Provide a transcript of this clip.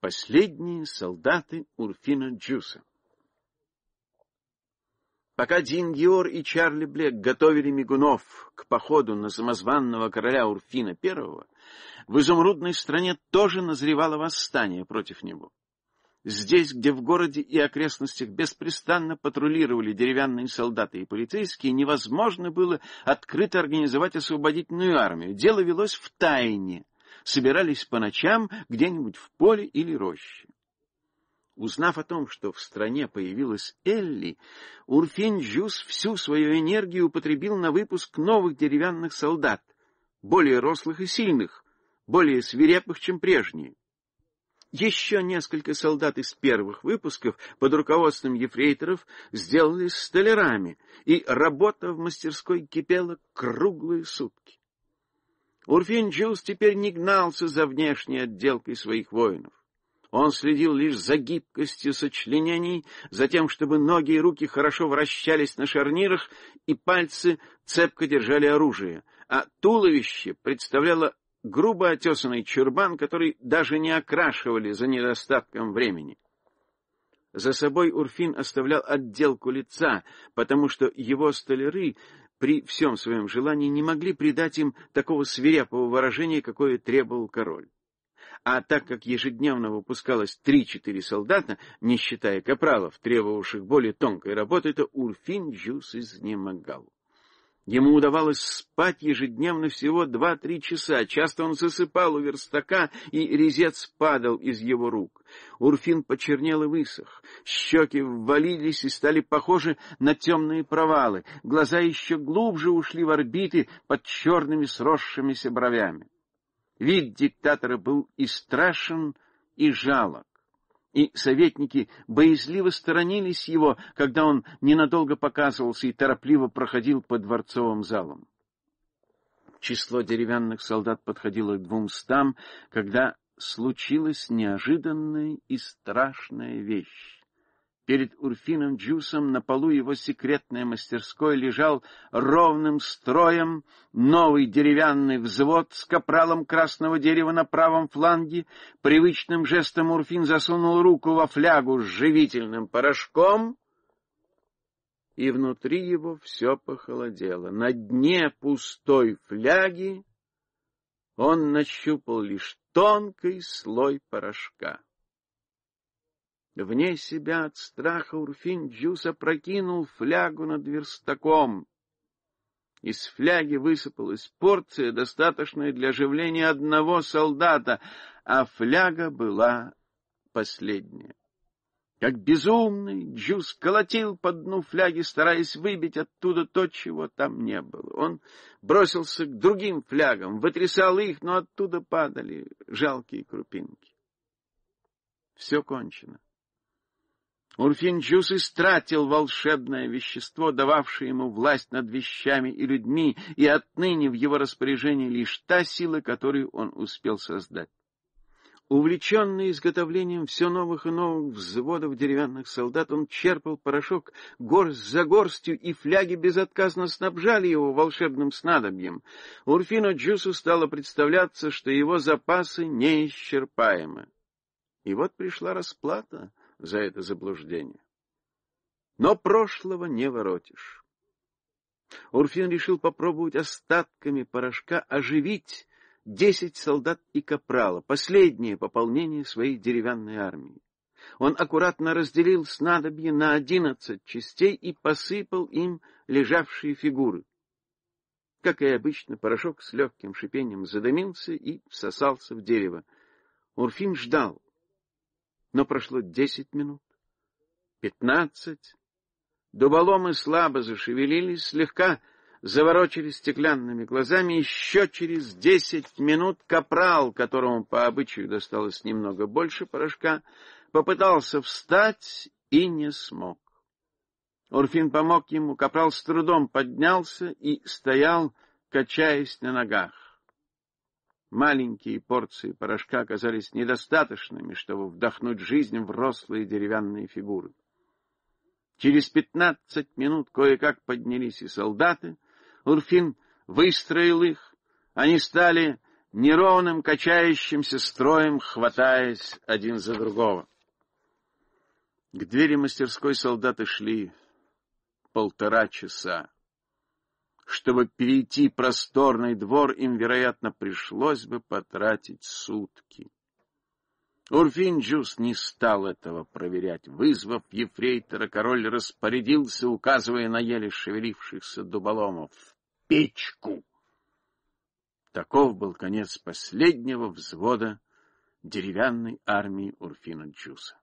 Последние солдаты Урфина Джуса. Пока Дин Геор и Чарли Блек готовили мигунов к походу на самозванного короля Урфина I, в изумрудной стране тоже назревало восстание против него. Здесь, где в городе и окрестностях беспрестанно патрулировали деревянные солдаты и полицейские, невозможно было открыто организовать освободительную армию. Дело велось в тайне – собирались по ночам где-нибудь в поле или роще. Узнав о том, что в стране появилась Элли, Урфин Джус всю свою энергию употребил на выпуск новых деревянных солдат, более рослых и сильных, более свирепых, чем прежние. Еще несколько солдат из первых выпусков под руководством ефрейторов сделали столярами, и работа в мастерской кипела круглые сутки. Урфин Джуз теперь не гнался за внешней отделкой своих воинов. Он следил лишь за гибкостью сочленений, за тем, чтобы ноги и руки хорошо вращались на шарнирах, и пальцы цепко держали оружие, а туловище представляло грубо отесанный чурбан, который даже не окрашивали за недостатком времени. За собой Урфин оставлял отделку лица, потому что его столяры при всем своем желании не могли придать им такого свирепого выражения, какое требовал король. А так как ежедневно выпускалось три-четыре солдата, не считая капралов, требовавших более тонкой работы, то Урфин Джус изнемогал. Ему удавалось спать ежедневно всего два-три часа. Часто он засыпал у верстака, и резец падал из его рук. Урфин почернел и высох. Щеки ввалились и стали похожи на темные провалы. Глаза еще глубже ушли в орбиты под черными сросшимися бровями. Вид диктатора был и страшен, и жалок и советники боязливо сторонились его, когда он ненадолго показывался и торопливо проходил по дворцовым залам. Число деревянных солдат подходило к двумстам, когда случилась неожиданная и страшная вещь. Перед Урфином Джусом на полу его секретной мастерской лежал ровным строем новый деревянный взвод с капралом красного дерева на правом фланге. Привычным жестом Урфин засунул руку во флягу с живительным порошком, и внутри его все похолодело. На дне пустой фляги он нащупал лишь тонкий слой порошка. Вне себя от страха Урфин Джус опрокинул флягу над верстаком. Из фляги высыпалась порция, достаточная для оживления одного солдата, а фляга была последняя. Как безумный, Джус колотил по дну фляги, стараясь выбить оттуда то, чего там не было. Он бросился к другим флягам, вытрясал их, но оттуда падали жалкие крупинки. Все кончено. Урфинджус истратил волшебное вещество, дававшее ему власть над вещами и людьми, и отныне в его распоряжении лишь та сила, которую он успел создать. Увлеченный изготовлением все новых и новых взводов деревянных солдат, он черпал порошок горсть за горстью, и фляги безотказно снабжали его волшебным снадобьем. Урфино Джусу стало представляться, что его запасы неисчерпаемы. И вот пришла расплата — за это заблуждение. Но прошлого не воротишь. Урфин решил попробовать остатками порошка оживить десять солдат и капрала, последнее пополнение своей деревянной армии. Он аккуратно разделил снадобье на одиннадцать частей и посыпал им лежавшие фигуры. Как и обычно, порошок с легким шипением задымился и всосался в дерево. Урфин ждал. Но прошло десять минут, пятнадцать. Дуболомы слабо зашевелились, слегка заворочили стеклянными глазами. Еще через десять минут капрал, которому по обычаю досталось немного больше порошка, попытался встать и не смог. Урфин помог ему, капрал с трудом поднялся и стоял, качаясь на ногах. Маленькие порции порошка оказались недостаточными, чтобы вдохнуть жизнь в рослые деревянные фигуры. Через пятнадцать минут кое-как поднялись и солдаты. Урфин выстроил их. Они стали неровным качающимся строем, хватаясь один за другого. К двери мастерской солдаты шли полтора часа. Чтобы перейти просторный двор, им, вероятно, пришлось бы потратить сутки. Урфинджус не стал этого проверять. Вызвав ефрейтора, король распорядился, указывая на еле шевелившихся дуболомов. «В печку!» Таков был конец последнего взвода деревянной армии Урфина Джуса.